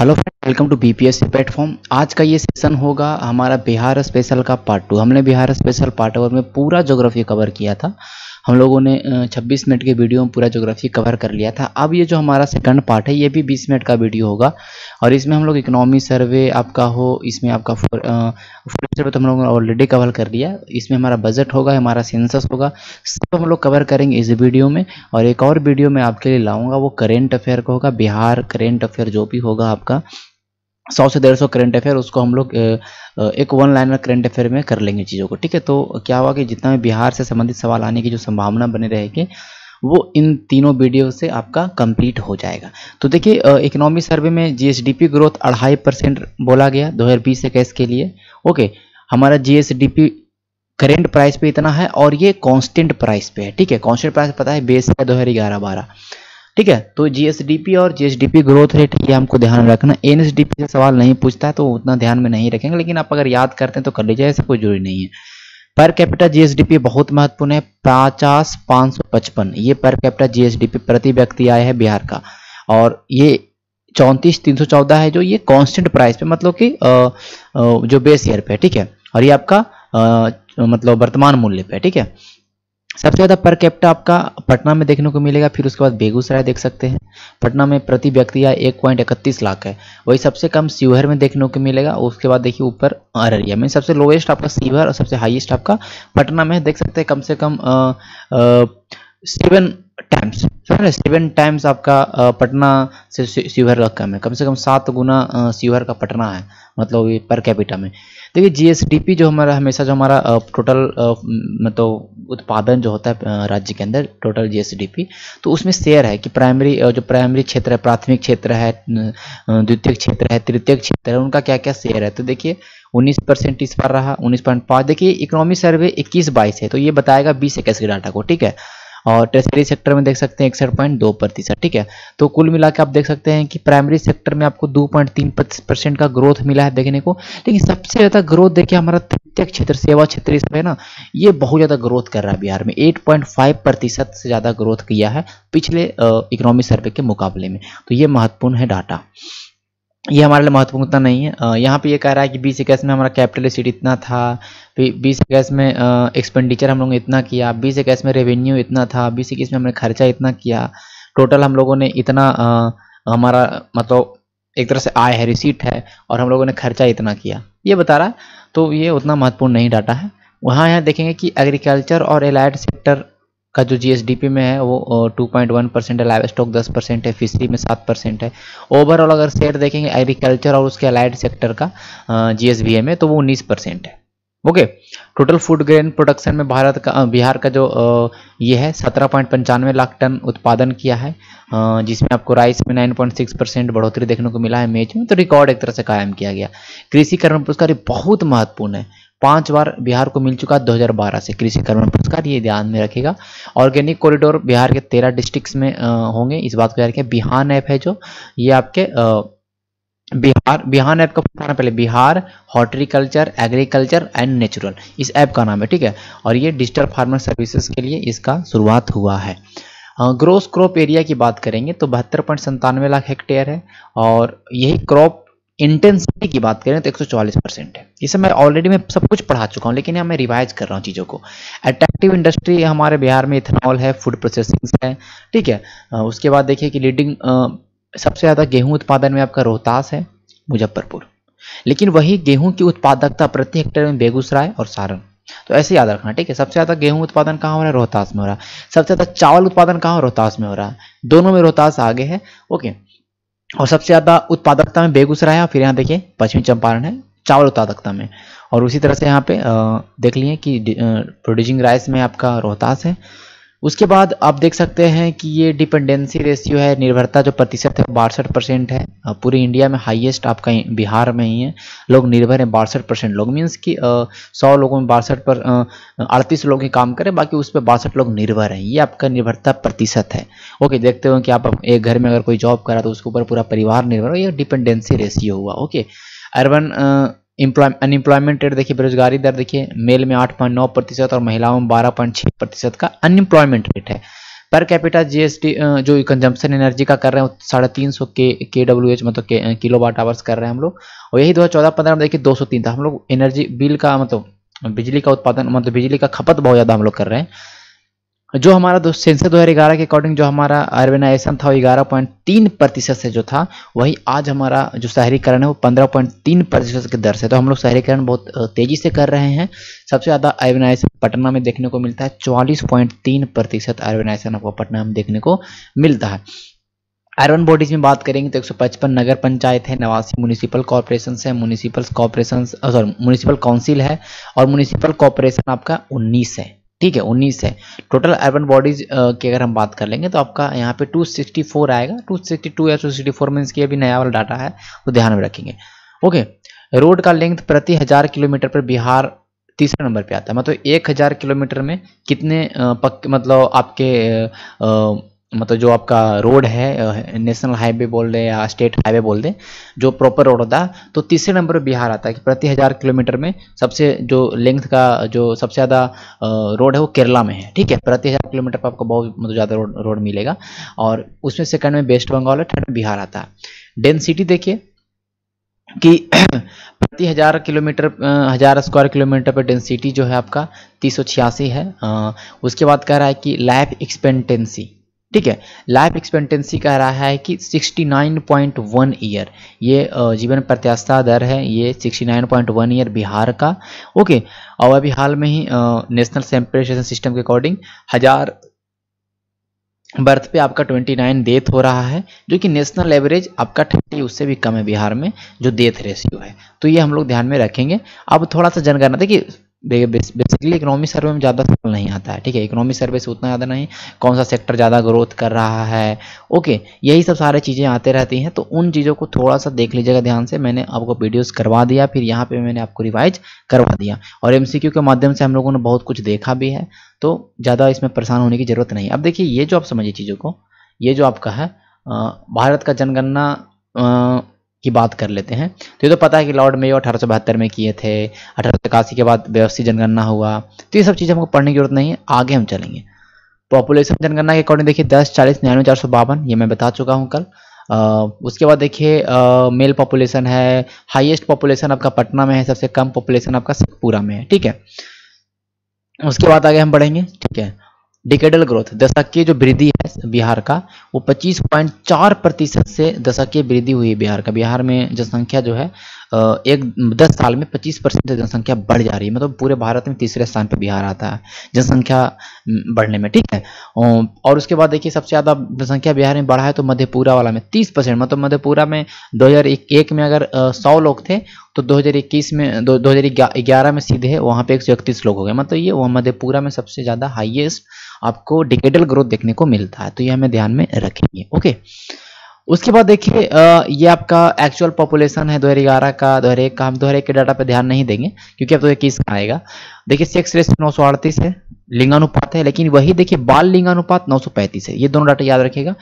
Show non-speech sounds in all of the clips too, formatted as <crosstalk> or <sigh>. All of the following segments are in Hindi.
hello friend welcome to BPSC platform आज का ये सेशन होगा हमारा बिहार स्पेशल का पार्ट टू हमने बिहार स्पेशल पार्ट वन में पूरा ज्योग्राफी कवर किया था हम लोगों ने 26 मिनट के वीडियो में पूरा ज्योग्राफी कवर कर लिया था अब ये जो हमारा सेकंड पार्ट है ये भी 20 मिनट का वीडियो होगा और इसमें हम लोग इकोनॉमी सर्वे आपका हो इसमें आपका फॉरेस्ट सर्वे तो हम लोगों ने ऑलरेडी कवर कर लिया इसमें हमारा बजट होगा हमारा सेंसस होगा सब हम लोग कवर करेंगे इस वीडियो में और एक और वीडियो मैं आपके लिए लाऊंगा वो करेंट अफेयर का होगा बिहार करेंट अफेयर जो भी होगा आपका सौ से डेढ़ सौ करंट अफेयर उसको हम लोग एक वन लाइनर करंट अफेयर में कर लेंगे चीज़ों को ठीक है तो क्या हुआ कि जितना भी बिहार से संबंधित सवाल आने की जो संभावना बने रहेगी वो इन तीनों वीडियो से आपका कंप्लीट हो जाएगा तो देखिए इकोनॉमी सर्वे में जीएसडीपी ग्रोथ अढ़ाई परसेंट बोला गया दो हजार बीस इक्कीस के लिए ओके हमारा जीएसडीपी करेंट प्राइस पे इतना है और ये कांस्टेंट प्राइस पे है ठीक है कांस्टेंट प्राइस पता है बेस है दो हज़ार ग्यारह बारह ठीक है तो जीएसडीपी और जीएसडीपी ग्रोथ रेट ये हमको ध्यान रखना एनएसडीपी से सवाल नहीं पूछता है तो उतना ध्यान में नहीं रखेंगे लेकिन आप अगर याद करते हैं तो कर लीजिए ऐसा कोई जरूरी नहीं है पर कैपिटा जीएसडीपी बहुत महत्वपूर्ण है पचास पाँच सौ पचपन ये पर कैपिटा जीएसडीपी प्रति व्यक्ति आय है बिहार का और ये चौंतीस तीन सौ चौदह है जो ये कांस्टेंट प्राइस पे मतलब कि जो बेस ईयर पे ठीक है और ये आपका मतलब वर्तमान मूल्य पे ठीक है सबसे ज़्यादा पर कैपिटा आपका पटना में देखने को मिलेगा फिर उसके बाद बेगूसराय देख सकते हैं पटना में प्रति व्यक्ति या एक पॉइंट इकतीस लाख है वही सबसे कम शिवहर में देखने को मिलेगा उसके बाद देखिए ऊपर अररिया में सबसे लोएस्ट आपका शिवहर और सबसे हाईएस्ट आपका पटना में देख सकते हैं कम से कम सेवन टाइम्स सेवन टाइम्स आपका पटना से शिवहर का कम है कम से कम सात गुना शिवहर का पटना है मतलब पर कैपिटा में देखिए जीएसडीपी जो हमारा हमेशा जो हमारा टोटल मतलब तो उत्पादन जो होता है राज्य के अंदर टोटल जीएसडीपी तो उसमें शेयर है कि प्राइमरी जो प्राइमरी क्षेत्र है प्राथमिक क्षेत्र है द्वितीय क्षेत्र है तृतीय क्षेत्र है उनका क्या क्या शेयर है तो देखिए 19 परसेंट इस पर रहा 19.5 देखिए इकोनॉमी सर्वे 21 बाईस है तो ये बताएगा बीस इक्कीस के डाटा को ठीक है और टेस्टरी सेक्टर में देख सकते हैं इकसठ पॉइंट दो प्रतिशत ठीक है तो कुल मिला के आप देख सकते हैं कि प्राइमरी सेक्टर में आपको दो पॉइंट तीन परसेंट का ग्रोथ मिला है देखने को लेकिन सबसे ज़्यादा ग्रोथ देखिए हमारा तृतीय क्षेत्र सेवा क्षेत्र इसमें है ना ये बहुत ज़्यादा ग्रोथ कर रहा है बिहार में एट पॉइंट फाइव प्रतिशत से ज़्यादा ग्रोथ किया है पिछले इकोनॉमिक सर्वे के मुकाबले में तो ये महत्वपूर्ण है डाटा ये हमारे लिए महत्वपूर्ण उतना नहीं है यहाँ पे ये कह रहा है कि बीस इक्कीस में हमारा कैपिटल सीट इतना था बीस इक्कीस में एक्सपेंडिचर हम लोगों ने इतना किया बीस इक्कीस में रेवेन्यू इतना था बीस इक्कीस में हमने खर्चा इतना किया टोटल हम लोगों ने इतना आ, हमारा मतलब एक तरह से आय है रिसीट है और हम लोगों ने खर्चा इतना किया ये बता रहा है तो ये उतना महत्वपूर्ण नहीं डाटा है वहाँ यहाँ देखेंगे कि एग्रीकल्चर और एलाइड सेक्टर का जो जीएसडीपी में है वो टू पॉइंट वन परसेंट है लाइव स्टॉक दस परसेंट है फिशरी में सात परसेंट है ओवरऑल अगर शेयर देखेंगे एग्रीकल्चर और उसके अलाइड सेक्टर का जीएसबीए में तो वो उन्नीस परसेंट है okay total food grain production में भारत का बिहार का जो ये है सत्रह पॉइंट पंचानवे लाख टन उत्पादन किया है जिसमें आपको राइस में नाइन पॉइंट सिक्स परसेंट बढ़ोतरी देखने को मिला है मेज में तो रिकॉर्ड एक तरह से कायम किया गया कृषि कर्म पुरस्कार बहुत महत्वपूर्ण है पांच बार बिहार को मिल चुका 2012 से कृषि कर्मण पुरस्कार ये ध्यान में रखेगा ऑर्गेनिक कॉरिडोर बिहार के तेरह डिस्ट्रिक्ट्स में होंगे इस बात को याद रखें बिहान ऐप है जो ये आपके बिहार बिहार ऐप का फुल पहले Bihar horticulture agriculture and natural इस ऐप का नाम है ठीक है और ये डिजिटल फार्मर सर्विसेज के लिए इसका शुरुआत हुआ है ग्रोस क्रॉप एरिया की बात करेंगे तो बहत्तर पॉइंट संतानवे लाख हेक्टेयर है और यही क्रॉप इंटेंसिटी की बात करें तो 144 परसेंट है ये सब मैं ऑलरेडी मैं सब कुछ पढ़ा चुका हूँ लेकिन यहाँ मैं रिवाइज कर रहा हूँ चीज़ों को अट्रैक्टिव इंडस्ट्री हमारे बिहार में इथेनॉल है फूड प्रोसेसिंग है ठीक है उसके बाद देखिए कि लीडिंग सबसे ज़्यादा गेहूं उत्पादन में आपका रोहतास है मुजफ्फरपुर लेकिन वही गेहूं की उत्पादकता प्रति हेक्टेयर में बेगूसराय और सारण तो ऐसे याद रखना ठीक है सबसे ज़्यादा गेहूं उत्पादन कहाँ हो रहा है रोहतास में हो रहा है सबसे ज़्यादा चावल उत्पादन कहां रोहतास में हो रहा है दोनों में रोहतास आगे है ओके और सबसे ज़्यादा उत्पादकता में बेगूसराय है फिर यहाँ देखिए पश्चिमी चंपारण है चावल उत्पादकता में और उसी तरह से यहाँ पे देख लिए कि प्रोड्यूसिंग राइस में आपका रोहतास है उसके बाद आप देख सकते हैं कि ये डिपेंडेंसी रेशियो है निर्भरता जो प्रतिशत है बासठ परसेंट है पूरे इंडिया में हाईएस्ट आपका बिहार में ही है लोग निर्भर हैं बासठ परसेंट लोग मीन्स कि सौ लोगों में बासठ पर अड़तीस लोग ही काम करें बाकी उस पर बासठ लोग निर्भर हैं ये आपका निर्भरता प्रतिशत है ओके देखते हो कि आप एक घर में अगर कोई जॉब करा तो उसके ऊपर पूरा परिवार निर्भर हो ये डिपेंडेंसी रेशियो हुआ ओके अर्बन अनएम्प्लॉयमेंट रेट देखिए बेरोजगारी दर देखिए मेल में आठ पॉइंट नौ प्रतिशत और महिलाओं में बारह पॉइंट छह प्रतिशत का अनएम्प्लॉयमेंट रेट है पर कैपिटल जीएसटी जो कंजम्पशन एनर्जी का कर रहे हैं साढ़े तीन सौ के के डब्ल्यू एच मतलब के, किलो वाट आवर्स कर रहे हैं हम लोग और यही दो हज़ार चौदह पंद्रह में देखिए दो सौ तीन था हम लोग एनर्जी बिल का मतलब बिजली का उत्पादन मतलब बिजली का खपत बहुत ज़्यादा हम लोग कर रहे हैं जो हमारा दो सेंसर ग्यारह के अकॉर्डिंग जो हमारा अर्बेनाइजेशन था वो ग्यारह पॉइंट तीन प्रतिशत से जो था वही आज हमारा जो शहरीकरण है वो पंद्रह पॉइंट तीन प्रतिशत की दर से तो हम लोग शहरीकरण बहुत तेजी से कर रहे हैं सबसे ज़्यादा अर्बेनाइजेशन पटना में देखने को मिलता है चौलीस पॉइंट तीन प्रतिशत अर्बेनाइजेशन आपको पटना में देखने को मिलता है अर्बन बॉडीज में बात करेंगे तो पचपन नगर पंचायत है नवासी म्यूनिसिपल कॉरपोरेशन है municipal corporation sorry municipal council है और म्यूनिसिपल कॉरपोरेशन आपका उन्नीस है ठीक है 19 है टोटल अर्बन बॉडीज की अगर हम बात कर लेंगे तो आपका यहाँ पे 264 आएगा 262 या टू फोर मीन्स की अभी नया वाला डाटा है तो ध्यान में रखेंगे ओके रोड का लेंथ प्रति हज़ार किलोमीटर पर बिहार तीसरे नंबर पे आता है मतलब एक हज़ार किलोमीटर में कितने पक्के मतलब आपके मतलब जो आपका रोड है नेशनल हाईवे बोल दें या स्टेट हाईवे बोल दें जो प्रॉपर रोड होता है तो तीसरे नंबर पर बिहार आता है कि प्रति हज़ार किलोमीटर में सबसे जो लेंथ का जो सबसे ज़्यादा रोड है वो केरला में है ठीक है प्रति हज़ार किलोमीटर पर आपको बहुत मतलब ज़्यादा रोड रोड मिलेगा और उसमें सेकंड में वेस्ट बंगाल है थर्ड में बिहार आता है डेंसिटी देखिए कि <clears throat> प्रति हज़ार किलोमीटर हज़ार स्क्वायर किलोमीटर पर डेंसिटी जो है आपका तीस है उसके बाद कह रहा है कि लाइफ एक्सपेंटेंसी ठीक है लाइफ एक्सपेक्टेंसी कह रहा है कि 69.1 ईयर ये जीवन प्रत्याशा दर है ये 69.1 ईयर बिहार का ओके और अभी हाल में ही नेशनल सेम्परेशन सिस्टम के अकॉर्डिंग हजार बर्थ पे आपका 29 डेथ हो रहा है जो कि नेशनल एवरेज आपका 30 उससे भी कम है बिहार में जो डेथ रेशियो है तो ये हम लोग ध्यान में रखेंगे अब थोड़ा सा जनगणना देखिए देखिए बेसिकली इकोनॉमी सर्वे में ज़्यादा सवाल नहीं आता है ठीक है इकोनॉमी सर्वे से उतना ज़्यादा नहीं कौन सा सेक्टर ज़्यादा ग्रोथ कर रहा है ओके यही सब सारे चीज़ें आते रहती हैं तो उन चीज़ों को थोड़ा सा देख लीजिएगा ध्यान से मैंने आपको वीडियोस करवा दिया फिर यहाँ पे मैंने आपको रिवाइज करवा दिया और एम के माध्यम से हम लोगों ने बहुत कुछ देखा भी है तो ज़्यादा इसमें परेशान होने की ज़रूरत नहीं अब देखिए ये जो आप समझिए चीज़ों को ये जो आपका है भारत का जनगणना की बात कर लेते हैं तो ये तो पता है कि लॉर्ड मेयो अठारह में किए थे अठारह के बाद व्यवस्थित जनगणना हुआ तो ये सब चीज़ें हमको पढ़ने की जरूरत नहीं है आगे हम चलेंगे पॉपुलेशन जनगणना के अकॉर्डिंग देखिए दस चालीस निन्यानवे चार सौ बावन ये मैं बता चुका हूँ कल आ, उसके बाद देखिए मेल पॉपुलेशन है हाईएस्ट पॉपुलेशन आपका पटना में है सबसे कम पॉपुलेशन आपका सतपुरा में है ठीक है उसके बाद आगे हम बढ़ेंगे ठीक है डिकेडल ग्रोथ दशकीय जो वृद्धि है बिहार का वो 25.4 प्रतिशत से दशकीय वृद्धि हुई है बिहार का बिहार में जनसंख्या जो है एक दस साल में पच्चीस परसेंट जनसंख्या बढ़ जा रही है मतलब पूरे भारत में तीसरे स्थान पर बिहार आता है जनसंख्या बढ़ने में ठीक है और उसके बाद देखिए सबसे ज़्यादा जनसंख्या बिहार में बढ़ा है तो मधेपुरा वाला में तीस परसेंट मतलब मधेपुरा में दो में अगर सौ लोग थे तो 2021 में दो हजार ग्यारह में सीधे वहाँ पे एक लोग हो गए मतलब ये वह मधेपुरा में सबसे ज़्यादा हाईएस्ट आपको डिकेडल ग्रोथ देखने को मिलता है तो ये हमें ध्यान में रखेंगे ओके उसके बाद देखिए ये आपका एक्चुअल पॉपुलेशन है दो का दो का हम दो के डाटा पर ध्यान नहीं देंगे क्योंकि अब तो इक्कीस का आएगा देखिए सेक्स रेस नौ है लिंगानुपात है लेकिन वही देखिए बाल लिंगानुपात पैंतीस है ये दोनों डाटा याद रखेगा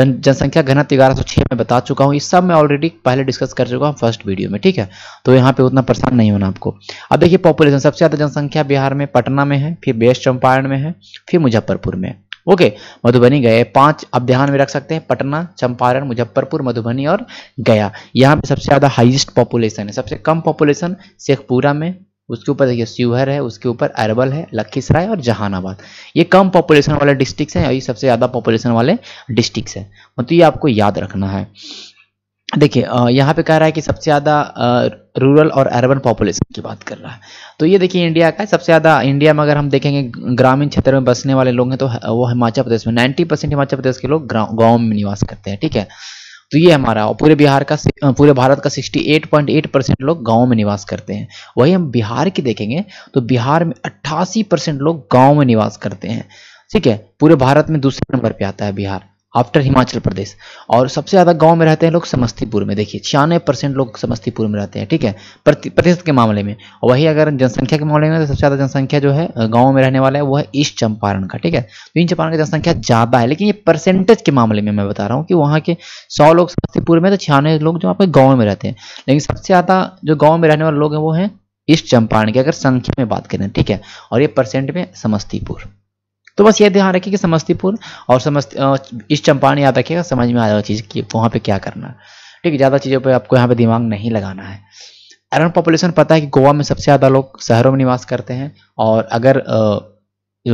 जनसंख्या घनत्व ग्यारह सौ में बता चुका हूँ इस सब मैं ऑलरेडी पहले डिस्कस कर चुका हूँ फर्स्ट वीडियो में ठीक है तो यहाँ पे उतना परेशान नहीं होना आपको अब देखिए पॉपुलेशन सबसे ज़्यादा जनसंख्या बिहार में पटना में है फिर वेस्ट चंपारण में है फिर मुजफ्फरपुर में है ओके मधुबनी गए पांच आप ध्यान में रख सकते हैं पटना चंपारण मुजफ्फरपुर मधुबनी और गया यहाँ पे सबसे ज्यादा हाईएस्ट पॉपुलेशन है सबसे कम पॉपुलेशन शेखपुरा में उसके ऊपर देखिए शिवहर है उसके ऊपर अरबल है लखीसराय और जहानाबाद ये कम पॉपुलेशन वाले डिस्ट्रिक्ट हैं और ये सबसे ज़्यादा पॉपुलेशन वाले डिस्ट्रिक्ट हैं मतलब ये आपको याद रखना है देखिए यहाँ पे कह रहा है कि सबसे ज़्यादा रूरल और अर्बन पॉपुलेशन की बात कर रहा है तो ये देखिए इंडिया का सबसे ज़्यादा इंडिया में अगर हम देखेंगे ग्रामीण क्षेत्र में बसने वाले लोग हैं तो वो हिमाचल प्रदेश में 90 परसेंट हिमाचल प्रदेश के लोग गाँव में निवास करते हैं ठीक है तो ये हमारा पूरे बिहार का पूरे भारत का 68.8 परसेंट लोग गाँव में निवास करते हैं वही हम बिहार की देखेंगे तो बिहार में अट्ठासी परसेंट लोग गाँव में निवास करते हैं ठीक है पूरे भारत में दूसरे नंबर पर आता है बिहार आफ्टर हिमाचल प्रदेश और सबसे ज़्यादा गांव में रहते हैं लोग समस्तीपुर में देखिए छियानवे परसेंट लोग समस्तीपुर में रहते हैं ठीक है प्रतिशत के मामले में और वही अगर जनसंख्या के मामले में तो सबसे ज़्यादा जनसंख्या जो है गाँव में रहने वाला है वो है ईस्ट चंपारण का ठीक है तो ईस्ट चंपारण की जनसंख्या ज़्यादा है लेकिन ये परसेंटेज के मामले में मैं बता रहा हूँ कि वहाँ के सौ लोग समस्तीपुर में तो छियानवे लोग जो आपके गाँव में रहते हैं लेकिन सबसे ज़्यादा जो गाँव में रहने वाले लोग हैं वो हैं ईस्ट चंपारण की अगर संख्या में बात करें ठीक है और ये परसेंट में समस्तीपुर तो बस ये ध्यान रखिए कि समस्तीपुर और समस्त इस चंपारण याद रखिएगा समझ में आ जाएगा चीज़ कि वहाँ पे क्या करना ठीक है ज़्यादा चीज़ों पे आपको यहाँ पे दिमाग नहीं लगाना है अराउंड पॉपुलेशन पता है कि गोवा में सबसे ज़्यादा लोग शहरों में निवास करते हैं और अगर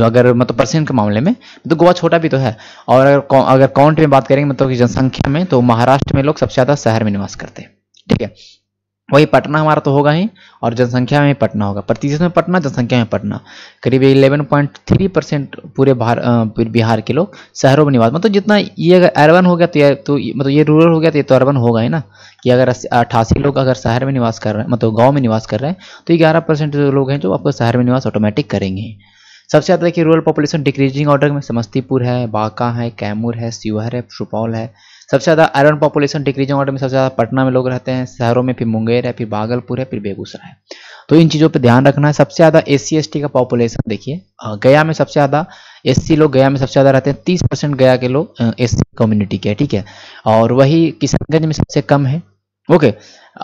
अगर मतलब परसेंट के मामले में तो गोवा छोटा भी तो है और अगर अगर काउंट में बात करेंगे मतलब कि जनसंख्या में तो महाराष्ट्र में लोग सबसे ज़्यादा शहर में निवास करते हैं ठीक है वही पटना हमारा तो होगा ही और जनसंख्या में पटना होगा प्रतिशत में पटना जनसंख्या में पटना करीब 11.3 परसेंट पूरे भार, बिहार के लोग शहरों में निवास मतलब जितना ये अगर अर्बन हो गया तो ये तो मतलब ये रूरल हो गया तो ये तो अर्बन होगा ही ना कि अगर अठासी लोग अगर शहर में निवास कर रहे हैं मतलब गाँव में निवास कर रहे हैं तो ग्यारह परसेंट लोग हैं जो आपको शहर में निवास ऑटोमेटिक करेंगे सबसे ज़्यादा देखिए रूरल पॉपुलेशन डिक्रीजिंग ऑर्डर में समस्तीपुर है बांका है कैमूर है शिवहर है सुपौल है सबसे ज़्यादा आयरन पॉपुलेशन डिग्री जमाट में सबसे ज़्यादा पटना में लोग रहते हैं शहरों में फिर मुंगेर है फिर भागलपुर है फिर बेगूसराय है तो इन चीज़ों पर ध्यान रखना है सबसे ज़्यादा एस सी का पॉपुलेशन देखिए गया में सबसे ज़्यादा एस लोग गया में सबसे ज़्यादा रहते हैं तीस परसेंट गया के लोग एस कम्युनिटी के ठीक है और वही किशनगंज में सबसे कम है ओके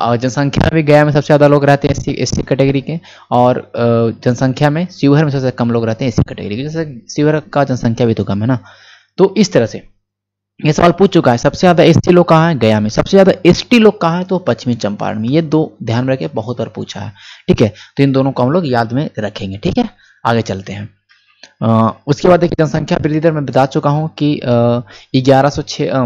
और जनसंख्या में भी गया में सबसे ज़्यादा लोग रहते हैं एससी एससी कैटेगरी के और जनसंख्या में शिवहर में सबसे कम लोग रहते हैं एससी कैटेगरी के जैसे शिवहर का जनसंख्या भी तो कम है ना तो इस तरह से ये सवाल पूछ चुका है सबसे ज्यादा एस लोग कहाँ है गया में सबसे ज्यादा एस लोग कहाँ है तो पश्चिमी चंपारण में ये दो ध्यान रखे बहुत बार पूछा है ठीक है तो इन दोनों को हम लोग याद में रखेंगे ठीक है आगे चलते हैं आ, उसके बाद देखिए जनसंख्या वृद्धि दर मैं बता चुका हूँ कि ग्यारह सौ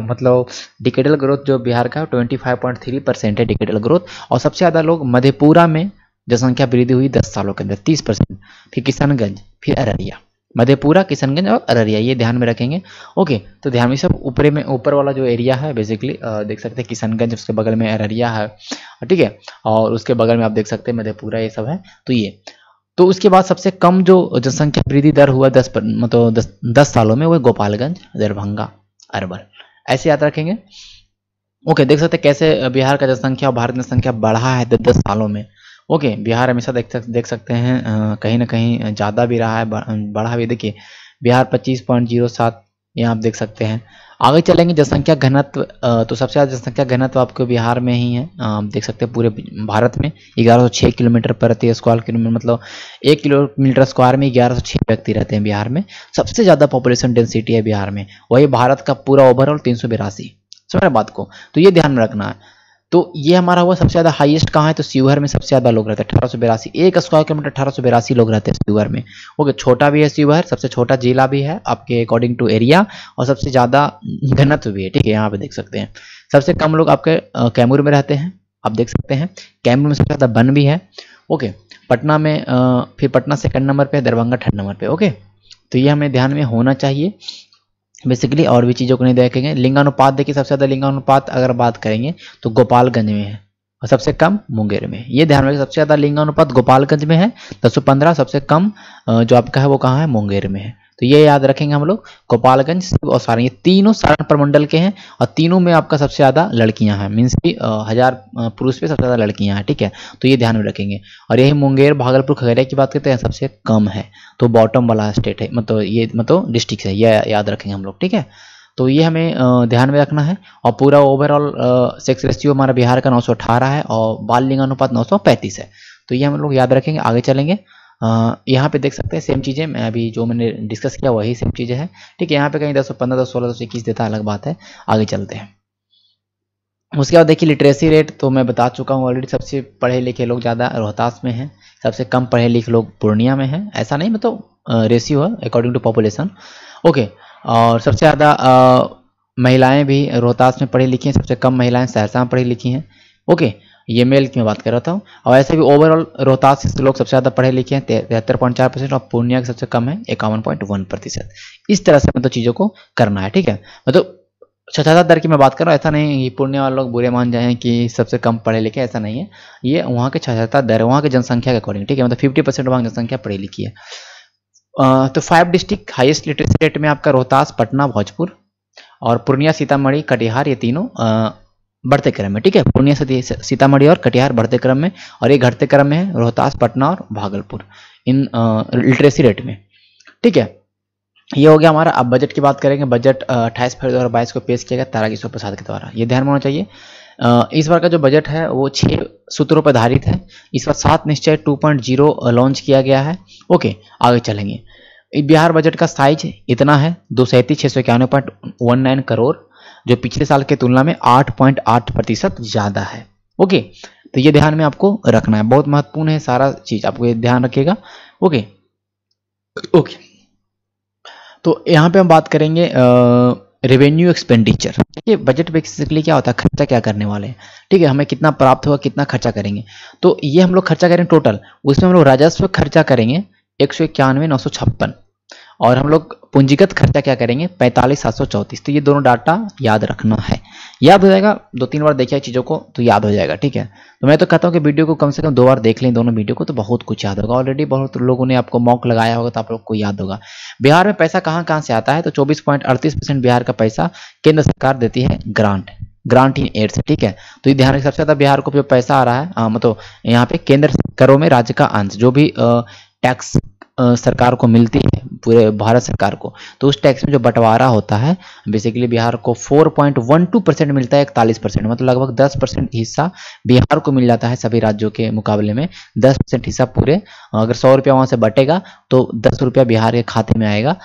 मतलब डिकेडल ग्रोथ जो बिहार का twenty five point three percent है डिकेडल ग्रोथ और सबसे ज़्यादा लोग मधेपुरा में जनसंख्या वृद्धि हुई दस सालों के अंदर तीस परसेंट फिर किशनगंज फिर अररिया मधेपुरा किशनगंज और अररिया ये ध्यान में रखेंगे ओके तो ध्यान में सब ऊपर में ऊपर वाला जो एरिया है बेसिकली देख सकते हैं किशनगंज उसके बगल में अररिया है ठीक है और उसके बगल में आप देख सकते हैं मधेपुरा ये सब है तो ये तो उसके बाद सबसे कम जो जनसंख्या वृद्धि दर हुआ दस पर, मतलब दस, दस सालों में वो गोपालगंज दरभंगा अरवल ऐसे याद रखेंगे ओके देख सकते हैं कैसे बिहार का जनसंख्या और भारत जनसंख्या बढ़ा है दस सालों में ओके बिहार हमेशा देख सकते देख सकते हैं कहीं ना कहीं ज़्यादा भी रहा है बढ़ा भी देखिए बिहार पच्चीस पॉइंट जीरो सात यहाँ आप देख सकते हैं आगे चलेंगे जनसंख्या घनत्व तो सबसे ज़्यादा जनसंख्या घनत्व आपके बिहार में ही है आप देख सकते हैं पूरे भारत में ग्यारह सौ छः किलोमीटर प्रति स्क्वायर किलोमीटर मतलब एक किलोमीटर स्क्वायर में ग्यारह सौ व्यक्ति रहते हैं बिहार में सबसे ज़्यादा पॉपुलेशन डेंसिटी है बिहार में वही भारत का पूरा ओवरऑल तीन सौ बिरासी बात को तो ये ध्यान में रखना है तो ये हमारा हुआ सबसे ज़्यादा हाईएस्ट कहाँ है तो सीवर में सबसे ज़्यादा लोग रहते हैं अठारह सौ बिरासी एक स्क्वायर किलोमीटर अठारह सौ बिरासी लोग रहते हैं सीवर में ओके छोटा भी है सीवर सबसे छोटा जिला भी है आपके अकॉर्डिंग टू एरिया और सबसे ज़्यादा घनत्व भी है ठीक है यहाँ पे देख सकते हैं सबसे कम लोग आपके कैमूर में रहते हैं आप देख सकते हैं कैमूर में सबसे ज़्यादा वन भी है ओके पटना में फिर पटना सेकंड नंबर पे दरभंगा थर्ड नंबर पे ओके तो ये हमें ध्यान में होना चाहिए बेसिकली और भी चीज़ों को नहीं देखेंगे लिंगानुपात देखिए सबसे ज़्यादा लिंगानुपात अगर बात करेंगे तो गोपालगंज में है और सबसे कम मुंगेर में ये ध्यान रखिए सबसे ज़्यादा लिंगानुपात गोपालगंज में है दस सौ पंद्रह सबसे कम जो आपका है वो कहाँ है मुंगेर में है तो ये याद रखेंगे हम लोग गोपालगंज शिव और सारण ये तीनों सारण प्रमंडल के हैं और तीनों में आपका सबसे ज़्यादा लड़कियां हैं मीन्स की हज़ार पुरुष पे सबसे ज़्यादा लड़कियां हैं ठीक है तो ये ध्यान में रखेंगे और यही मुंगेर भागलपुर खगड़िया की बात करते हैं सबसे कम है तो बॉटम वाला स्टेट है मतलब ये मतलब डिस्ट्रिक्ट है यह याद रखेंगे हम लोग ठीक है तो ये हमें ध्यान में रखना है और पूरा ओवरऑल सेक्स रेस्टियो हमारा बिहार का नौ है और बाल लिंगानुपात नौ है तो ये हम लोग याद रखेंगे आगे चलेंगे यहाँ पे देख सकते हैं सेम चीज़ें मैं अभी जो मैंने डिस्कस किया वही सेम चीज़ें हैं ठीक है यहाँ पे कहीं दस सौ पंद्रह दस सोलह दस सौ इक्कीस देता है अलग बात है आगे चलते हैं उसके बाद देखिए लिटरेसी रेट तो मैं बता चुका हूँ ऑलरेडी सबसे पढ़े लिखे लोग ज़्यादा रोहतास में हैं सबसे कम पढ़े लिखे लोग पूर्णिया में हैं ऐसा नहीं मतलब रेशियो है अकॉर्डिंग टू पॉपुलेशन ओके और सबसे ज़्यादा महिलाएं भी रोहतास में पढ़ी लिखी हैं सबसे कम महिलाएं सहरसा में पढ़ी लिखी हैं ओके ये मेल की मैं बात कर रहा था और ऐसे भी ओवरऑल रोहतास से लोग सबसे ज़्यादा पढ़े लिखे हैं तिहत्तर पॉइंट चार परसेंट और पूर्णिया के सबसे कम है इक्यावन पॉइंट वन प्रतिशत इस तरह से मतलब चीज़ों को करना है ठीक है मतलब छठा दर की मैं बात कर रहा हूँ ऐसा नहीं है पूर्णिया वाले लोग बुरे मान जाए कि सबसे कम पढ़े लिखे ऐसा नहीं है ये वहाँ के छठा दर वहाँ के जनसंख्या के अकॉर्डिंग ठीक है मतलब फिफ्टी परसेंट वहाँ जनसंख्या पढ़ी लिखी है तो five district highest literacy rate में आपका रोहतास पटना भोजपुर और पूर्णिया सीतामढ़ी कटिहार ये तीनों बढ़ते क्रम में ठीक है पूर्णिया से सीतामढ़ी और कटिहार बढ़ते क्रम में और ये घटते क्रम में है रोहतास पटना और भागलपुर इन लिटरेसी रेट में ठीक है ये हो गया हमारा अब बजट की बात करेंगे बजट अट्ठाईस फरवरी दो हज़ार बाईस को पेश किया गया ताराकिशोर प्रसाद के द्वारा ये ध्यान में होना चाहिए इस बार का जो बजट है वो छः सूत्रों पर आधारित है इस बार सात निश्चय 2.0 लॉन्च किया गया है ओके आगे चलेंगे बिहार बजट का साइज इतना है दो सैंतीस छः सौ इक्यानवे पॉइंट वन नाइन करोड़ जो पिछले साल के तुलना में 8.8 प्रतिशत ज़्यादा है ओके तो ये ध्यान में आपको रखना है बहुत महत्वपूर्ण है सारा चीज़ आपको ये ध्यान रखिएगा ओके ओके तो यहां पे हम बात करेंगे रेवेन्यू एक्सपेंडिचर ठीक है बजट बेसिकली क्या होता है खर्चा क्या करने वाले हैं ठीक है हमें कितना प्राप्त होगा कितना खर्चा करेंगे तो ये हम लोग खर्चा करेंगे टोटल उसमें हम लोग राजस्व खर्चा करेंगे एक सौ इक्यानवे नौ सौ छप्पन और हम लोग पूंजीगत खर्चा क्या करेंगे पैंतालीस सात सौ चौंतीस तो ये दोनों डाटा याद रखना है याद हो जाएगा दो तीन बार देखिए चीज़ों को तो याद हो जाएगा ठीक है तो मैं तो कहता हूँ कि वीडियो को कम से कम दो बार देख लें दोनों वीडियो को तो बहुत कुछ याद होगा ऑलरेडी बहुत लोगों ने आपको मॉक लगाया होगा तो आप लोग को याद होगा बिहार में पैसा कहाँ कहाँ से आता है तो चौबीस बिहार का पैसा केंद्र सरकार देती है ग्रांट ग्रांट इन एड से ठीक है तो ये ध्यान सबसे ज्यादा बिहार को पैसा आ रहा है मतलब यहाँ पे केंद्र करों में राज्य का अंश जो भी टैक्स सरकार को मिलती है पूरे भारत सरकार को तो उस टैक्स में जो बंटवारा होता है बेसिकली बिहार को 4.12 परसेंट मिलता है इकतालीस परसेंट मतलब लगभग 10 परसेंट हिस्सा बिहार को मिल जाता है सभी राज्यों के मुकाबले में 10 परसेंट हिस्सा पूरे अगर सौ रुपया वहाँ से बटेगा तो दस रुपया बिहार के खाते में आएगा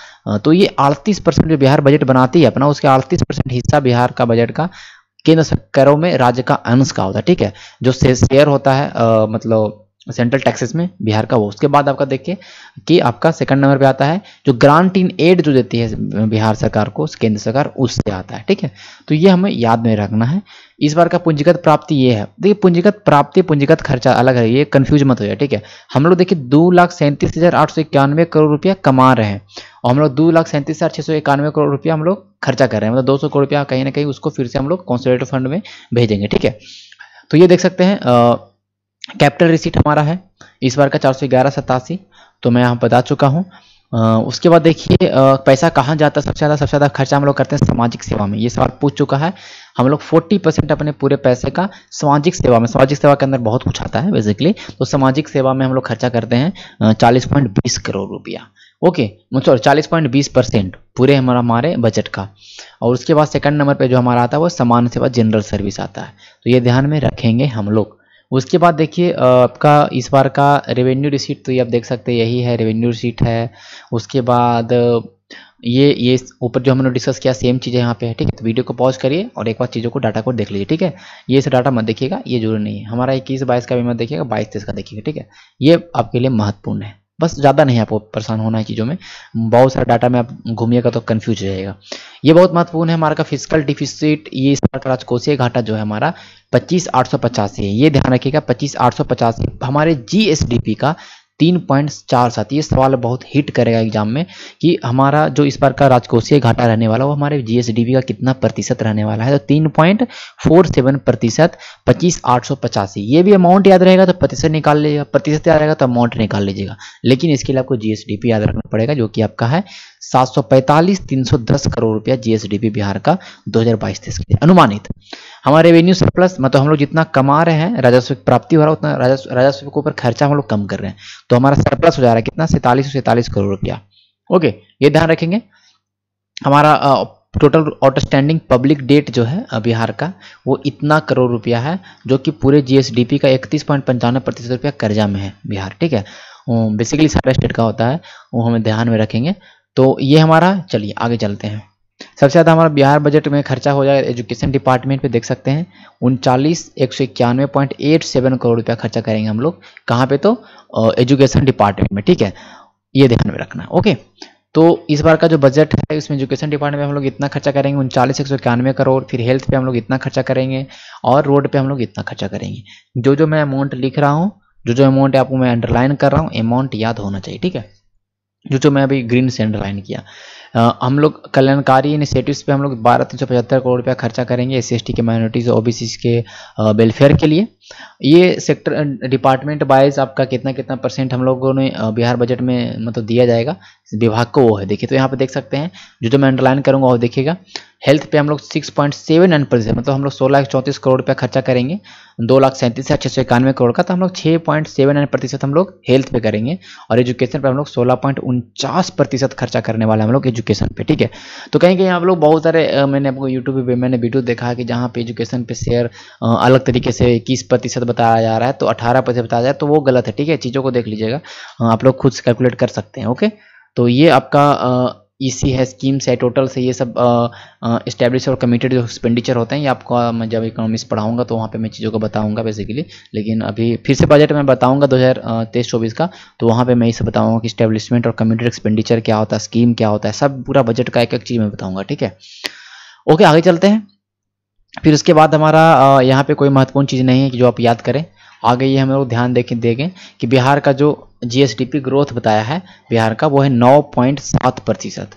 तो ये अड़तीस जो बिहार बजट बनाती है अपना उसके अड़तीस हिस्सा बिहार का बजट का केंद्र सरकारों में राज्य का अंश का होता है ठीक है जो शेयर होता है आ, मतलब सेंट्रल टैक्सेस में बिहार का वो उसके बाद आपका देखिए कि आपका सेकंड नंबर पे आता है जो ग्रांट इन एड जो देती है बिहार सरकार को केंद्र सरकार उससे आता है ठीक है तो ये हमें याद में रखना है इस बार का पूंजीगत प्राप्ति ये है देखिए पूंजीगत प्राप्ति पूंजीगत खर्चा अलग है ये कन्फ्यूज मत हो जाए ठीक है हम लोग देखिए दो लाख सैंतीस हजार आठ सौ इक्यानवे करोड़ रुपया कमा रहे हैं और हम लोग दो लाख सैंतीस हजार छः सौ इक्यानवे करोड़ रुपया हम लोग खर्चा कर रहे हैं मतलब दो सौ करोड़ रुपया कहीं ना कहीं उसको फिर से हम लोग कॉन्सोलेटेड फंड में भेजेंगे ठीक है तो ये देख सकते हैं कैपिटल रिसीट हमारा है इस बार का चार सौ ग्यारह सतासी तो मैं यहाँ बता चुका हूँ उसके बाद देखिए पैसा कहाँ जाता है सबसे ज़्यादा सबसे ज़्यादा खर्चा हम लोग करते हैं सामाजिक सेवा में ये सवाल पूछ चुका है हम लोग 40 परसेंट अपने पूरे पैसे का सामाजिक सेवा में सामाजिक सेवा के अंदर बहुत कुछ आता है बेसिकली तो सामाजिक सेवा में हम लोग खर्चा करते हैं चालीस पॉइंट बीस करोड़ रुपया ओके चालीस पॉइंट बीस परसेंट पूरे हमारा हमारे बजट का और उसके बाद सेकंड नंबर पर जो हमारा आता है वो सामान सेवा जनरल सर्विस आता है तो ये ध्यान में रखेंगे हम लोग उसके बाद देखिए आपका इस बार का रेवेन्यू रिसीट तो ये आप देख सकते हैं यही है रेवेन्यू रिसीट है उसके बाद ये ये ऊपर जो हमने डिस्कस किया सेम चीज़ है यहाँ पे है ठीक है तो वीडियो को पॉज करिए और एक बार चीज़ों को डाटा को देख लीजिए ठीक है ये सब डाटा मत देखिएगा ये जरूरी नहीं है हमारा इक्कीस बाईस का भी मत देखिएगा बाईस तेईस का देखिएगा ठीक है ये आपके लिए महत्वपूर्ण है बस ज़्यादा नहीं आपको परेशान होना है चीज़ों में बहुत सारा डाटा में आप घूमिएगा तो कन्फ्यूज रहेगा ये बहुत महत्वपूर्ण है हमारा का फिजिकल डिफिसिट ये इस राजकोषीय घाटा जो है हमारा पच्चीस आठ सौ पचासी है ये ध्यान रखिएगा पच्चीस आठ सौ पचासी हमारे जी एस डी पी का तीन पॉइंट चार सात ये सवाल बहुत हिट करेगा एग्जाम में कि हमारा जो इस बार का राजकोषीय घाटा रहने वाला वो हमारे जीएसडीपी का कितना प्रतिशत रहने वाला है तो तीन पॉइंट फोर सेवन प्रतिशत पच्चीस आठ सौ पचासी ये भी अमाउंट याद रहेगा तो प्रतिशत निकाल लीजिएगा प्रतिशत याद रहेगा तो अमाउंट निकाल लीजिएगा लेकिन इसके लिए आपको जीएसडीपी याद रखना पड़ेगा जो कि आपका है 745 310 करोड़ रुपया जीएसडीपी बिहार का 2022 हजार के लिए अनुमानित हमारे रेवेन्यू सरप्लस मतलब हम लोग जितना कमा रहे हैं राजस्व प्राप्ति हो रहा है उतना राजस्व के ऊपर खर्चा हम लोग कम कर रहे हैं तो हमारा सरप्लस हो जा रहा है कितना सैतालीस सैतालीस करोड़ रुपया ओके ये ध्यान रखेंगे हमारा टोटल आउटस्टैंडिंग पब्लिक डेट जो है बिहार का वो इतना करोड़ रुपया है जो कि पूरे जीएसडीपी का इकतीस पॉइंट पंचानवे प्रतिशत रुपया कर्जा में है बिहार ठीक है बेसिकली सारा स्टेट का होता है वो हमें ध्यान में रखेंगे तो ये हमारा चलिए आगे चलते हैं सबसे ज़्यादा हमारा बिहार बजट में खर्चा हो जाएगा एजुकेशन डिपार्टमेंट पे देख सकते हैं उनचालीस एक सौ इक्यानवे पॉइंट एट सेवन करोड़ रुपया खर्चा करेंगे हम लोग कहाँ पे तो एजुकेशन डिपार्टमेंट में ठीक है ये ध्यान में रखना ओके तो इस बार का जो बजट है उसमें एजुकेशन डिपार्टमेंट में हम लोग इतना खर्चा करेंगे उनचालीस एक सौ इक्यानवे करोड़ फिर हेल्थ पे हम लोग इतना खर्चा करेंगे और रोड पे हम लोग इतना खर्चा करेंगे जो जो मैं अमाउंट लिख रहा हूँ जो जो अमाउंट आपको मैं अंडरलाइन कर रहा हूँ अमाउंट याद होना चाहिए ठीक है जो जो मैं अभी ग्रीन सेंड लाइन किया आ, हम लोग कल्याणकारी इनिशिएटिव्स पे हम लोग बारह तीन सौ पचहत्तर करोड़ रुपया खर्चा करेंगे एस सी के माइनॉरिटीज ओ बी के वेलफेयर के लिए ये सेक्टर डिपार्टमेंट वाइज आपका कितना कितना परसेंट हम लोगों ने बिहार बजट में मतलब दिया जाएगा विभाग को वो है देखिए तो यहाँ पे देख सकते हैं जो जो मैं अंडरलाइन करूँगा वो देखिएगा हेल्थ पे हम लोग six point seven nine percent मतलब हम लोग सोलह लाख चौंतीस करोड़ रुपया खर्चा करेंगे दो लाख सैंतीस हज़ार छः सौ इक्यानवे करोड़ का तो हम लोग छः पॉइंट सेवन नाइन प्रतिशत हम लोग हेल्थ पे करेंगे और एजुकेशन पे हम लोग सोलह पॉइंट उनचास प्रतिशत खर्चा करने वाला हम लोग एजुकेशन पे ठीक है तो कहीं कहीं आप लोग बहुत सारे मैंने आपको यूट्यूब पर मैंने वीडियो देखा कि जहाँ पे एजुकेशन पे शेयर अलग तरीके से इक्कीस प्रतिशत बताया जा रहा है तो अठारह प्रतिशत बताया जा रहा है तो वो गलत है ठीक है चीज़ों को देख लीजिएगा आप लोग खुद से कैलकुलेट कर सकते हैं ओके तो ये आपका ईसी e है स्कीम्स है टोटल से ये सब इस्टेब्लिश uh, uh, और कमिटेड जो एक्सपेंडिचर होते हैं ये आपको uh, मैं जब इकोनॉमिक्स पढ़ाऊंगा तो वहाँ पे मैं चीज़ों को बताऊंगा बेसिकली लेकिन अभी फिर से बजट मैं बताऊंगा 2023-24 का तो वहाँ पे मैं ये सब बताऊंगा कि इस्टेब्लिशमेंट और कमिटेड एक्सपेंडिचर क्या होता है स्कीम क्या होता है सब पूरा बजट का एक एक चीज़ मैं बताऊँगा ठीक है ओके आगे चलते हैं फिर उसके बाद हमारा यहाँ पर कोई महत्वपूर्ण चीज़ नहीं है कि जो आप याद करें आगे ये हम लोग ध्यान देखें देखें कि बिहार का जो जीएसडीपी ग्रोथ बताया है बिहार का वो है नौ पॉइंट सात प्रतिशत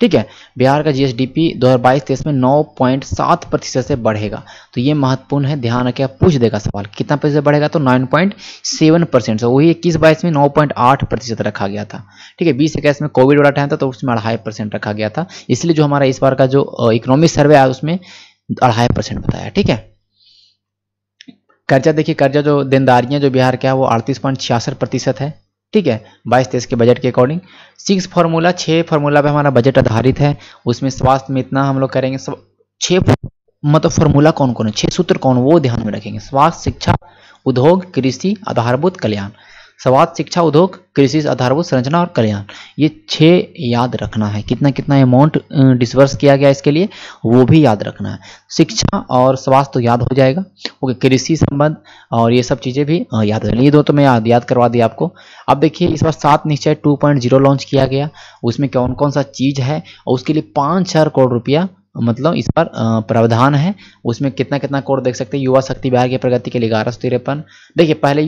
ठीक है बिहार का जीएसडीपी 2022-23 में 9.7 प्रतिशत से बढ़ेगा तो ये महत्वपूर्ण है ध्यान रखें आप पूछ देगा सवाल कितना प्रतिशत बढ़ेगा तो 9.7 परसेंट वही इक्कीस बाईस में 9.8 प्रतिशत रखा गया था ठीक है बीस इक्कीस में कोविड वाला टाइम था तो उसमें अढ़ाई परसेंट रखा गया था इसलिए जो हमारा इस बार का जो इकोनॉमिक सर्वे आया उसमें अढ़ाई परसेंट बताया ठीक है कर्जा देखिए कर्जा जो देनदारियां जो बिहार का है वो अड़तीस पॉइंट छियासठ प्रतिशत है ठीक है बाईस तेईस के बजट के अकॉर्डिंग सिक्स फार्मूला छः फार्मूला पे हमारा बजट आधारित है उसमें स्वास्थ्य में इतना हम लोग करेंगे सब छः मतलब फार्मूला कौन कौन है छः सूत्र कौन वो ध्यान में रखेंगे स्वास्थ्य शिक्षा उद्योग कृषि आधारभूत कल्याण स्वास्थ्य शिक्षा उद्योग कृषि आधारभूत संरचना और कल्याण ये छः याद रखना है कितना कितना अमाउंट डिसबर्स किया गया इसके लिए वो भी याद रखना है शिक्षा और स्वास्थ्य तो याद हो जाएगा ओके कृषि संबंध और ये सब चीज़ें भी याद हो ये दो तो मैं याद याद करवा दी आपको अब देखिए इस बार सात निश्चय टू लॉन्च किया गया उसमें कौन कौन सा चीज़ है और उसके लिए पाँच हज़ार करोड़ रुपया मतलब इस पर प्रावधान है उसमें कितना कितना कोड देख सकते हैं युवा शक्ति बिहार की प्रगति के लिए ग्यारह सौ तिरपन देखिए पहले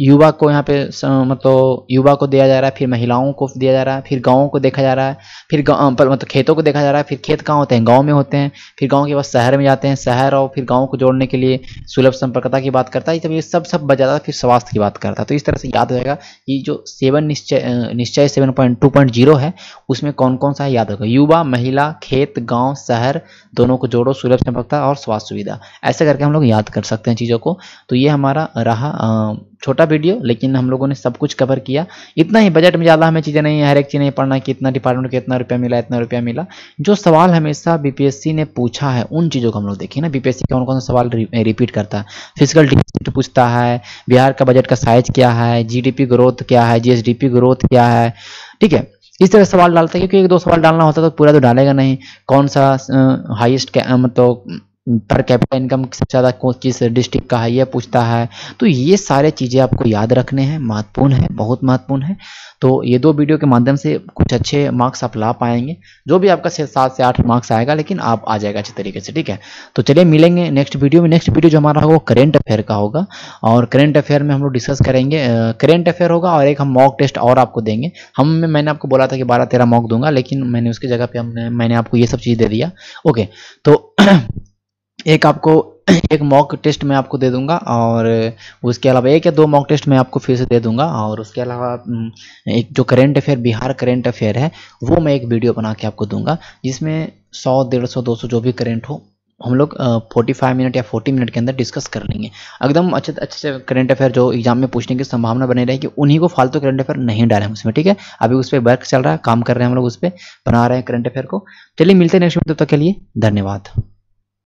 युवा को यहाँ पे मतलब युवा को दिया जा रहा है फिर महिलाओं को दिया जा रहा है फिर गाँव को देखा जा रहा है फिर मतलब खेतों को देखा जा रहा है फिर खेत कहाँ होते हैं गाँव में होते हैं फिर गाँव के बाद शहर में जाते हैं शहर और फिर गाँव को जोड़ने के लिए सुलभ संपर्कता की बात करता है जब ये सब सब बजाता फिर स्वास्थ्य की बात करता है तो इस तरह से याद रहेगा कि जो सेवन निश्चय निश्चय seven point two point zero है उसमें कौन कौन सा याद होगा युवा महिला खेत गाँव शहर दोनों को जोड़ो सुलभ संपर्कता और स्वास्थ्य सुविधा ऐसे करके हम लोग याद कर सकते हैं चीज़ों को तो ये हमारा रहा छोटा वीडियो लेकिन हम लोगों ने सब कुछ कवर किया इतना ही बजट में ज़्यादा हमें चीज़ें नहीं हर एक चीज़ नहीं पढ़ना कि इतना डिपार्टमेंट को इतना रुपया मिला इतना रुपया मिला जो सवाल हमेशा बी ने पूछा है उन चीज़ों को हम लोग देखें ना बीपीएससी कौन कौन सा सवाल रिपीट करता है फिजिकल डिपिट पूछता है बिहार का बजट का साइज क्या है जी ग्रोथ क्या है जी ग्रोथ क्या है ठीक है इस तरह सवाल डालते हैं क्योंकि एक दो सवाल डालना होता तो पूरा तो डालेगा नहीं कौन सा हाईएस्ट मतलब पर कैपिटल इनकम सबसे ज़्यादा कौन किस डिस्ट्रिक्ट का है यह पूछता है तो ये सारे चीज़ें आपको याद रखने हैं महत्वपूर्ण है बहुत महत्वपूर्ण है तो ये दो वीडियो के माध्यम से कुछ अच्छे मार्क्स आप ला पाएंगे जो भी आपका सात से आठ मार्क्स आएगा लेकिन आप आ जाएगा अच्छे तरीके से ठीक है तो चलिए मिलेंगे नेक्स्ट वीडियो में नेक्स्ट वीडियो जो हमारा होगा वो करेंट अफेयर का होगा और करेंट अफेयर में हम लोग डिस्कस करेंगे करेंट अफेयर होगा और एक हम मॉक टेस्ट और आपको देंगे हम मैंने आपको बोला था कि बारह तेरह मॉक दूंगा लेकिन मैंने उसकी जगह पर हमने मैंने आपको ये सब चीज़ दे दिया ओके तो <clears throat> एक आपको एक मॉक टेस्ट मैं आपको दे दूंगा और उसके अलावा एक या दो मॉक टेस्ट मैं आपको फिर से दे दूंगा और उसके अलावा हम्म, एक जो current affair Bihar current affair है वो मैं एक वीडियो बना के आपको दूंगा जिसमें सौ डेढ़ सौ दो सौ जो भी करेंट हो हम लोग फोर्टी फाइव मिनट या फोर्टी मिनट के अंदर डिस्कस कर लेंगे एकदम अच्छे अच्छे करंट अफेयर जो एग्जाम में पूछने की संभावना बनी रहेगी उन्हीं को फालतू करंट अफेयर नहीं डालेंगे उसमें ठीक है अभी उस पर वर्क चल रहा है काम कर रहे हैं हम लोग उस पर बना रहे हैं करंट अफेयर को चलिए मिलते हैं नेक्स्ट मिनट तक के लिए धन्यवाद